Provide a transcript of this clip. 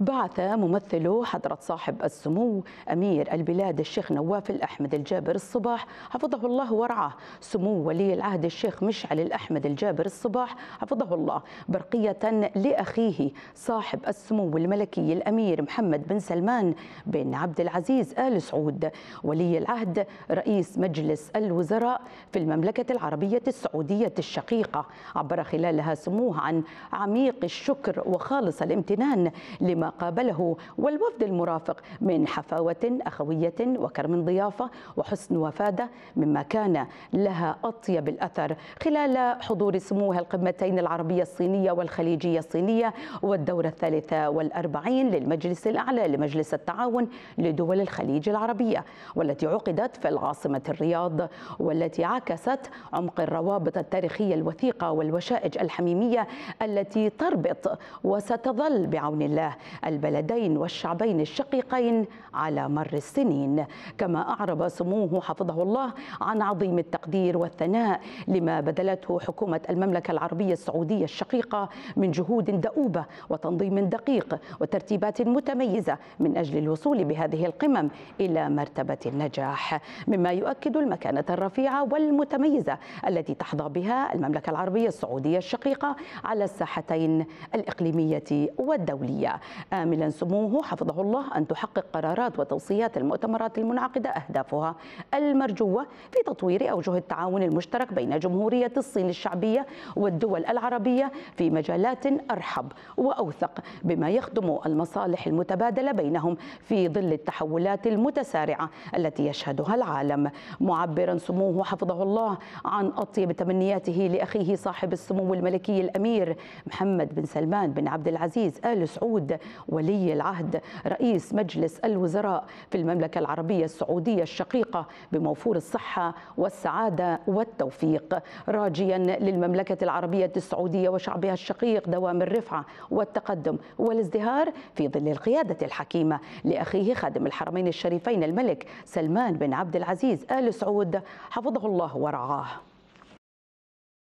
بعث ممثله حضرة صاحب السمو أمير البلاد الشيخ نواف الأحمد الجابر الصباح حفظه الله ورعاه سمو ولي العهد الشيخ مشعل الأحمد الجابر الصباح حفظه الله برقية لأخيه صاحب السمو الملكي الأمير محمد بن سلمان بن عبد العزيز آل سعود ولي العهد رئيس مجلس الوزراء في المملكة العربية السعودية الشقيقة عبر خلالها سموه عن عميق الشكر وخالص الامتنان لما ما قابله والوفد المرافق من حفاوة أخوية وكرم ضيافة وحسن وفادة مما كان لها أطيب الأثر خلال حضور سموها القمتين العربية الصينية والخليجية الصينية والدورة الثالثة والأربعين للمجلس الأعلى لمجلس التعاون لدول الخليج العربية والتي عقدت في العاصمة الرياض والتي عكست عمق الروابط التاريخية الوثيقة والوشائج الحميمية التي تربط وستظل بعون الله البلدين والشعبين الشقيقين على مر السنين كما أعرب سموه حفظه الله عن عظيم التقدير والثناء لما بذلته حكومة المملكة العربية السعودية الشقيقة من جهود دؤوبة وتنظيم دقيق وترتيبات متميزة من أجل الوصول بهذه القمم إلى مرتبة النجاح مما يؤكد المكانة الرفيعة والمتميزة التي تحظى بها المملكة العربية السعودية الشقيقة على الساحتين الإقليمية والدولية آملا سموه حفظه الله أن تحقق قرارات وتوصيات المؤتمرات المنعقدة أهدافها المرجوة في تطوير أوجه التعاون المشترك بين جمهورية الصين الشعبية والدول العربية في مجالات أرحب وأوثق بما يخدم المصالح المتبادلة بينهم في ظل التحولات المتسارعة التي يشهدها العالم معبرا سموه حفظه الله عن أطيب تمنياته لأخيه صاحب السمو الملكي الأمير محمد بن سلمان بن عبد العزيز آل سعود ولي العهد رئيس مجلس الوزراء في المملكة العربية السعودية الشقيقة بموفور الصحة والسعادة والتوفيق راجيا للمملكة العربية السعودية وشعبها الشقيق دوام الرفعة والتقدم والازدهار في ظل القيادة الحكيمة لأخيه خادم الحرمين الشريفين الملك سلمان بن عبد العزيز آل سعود حفظه الله ورعاه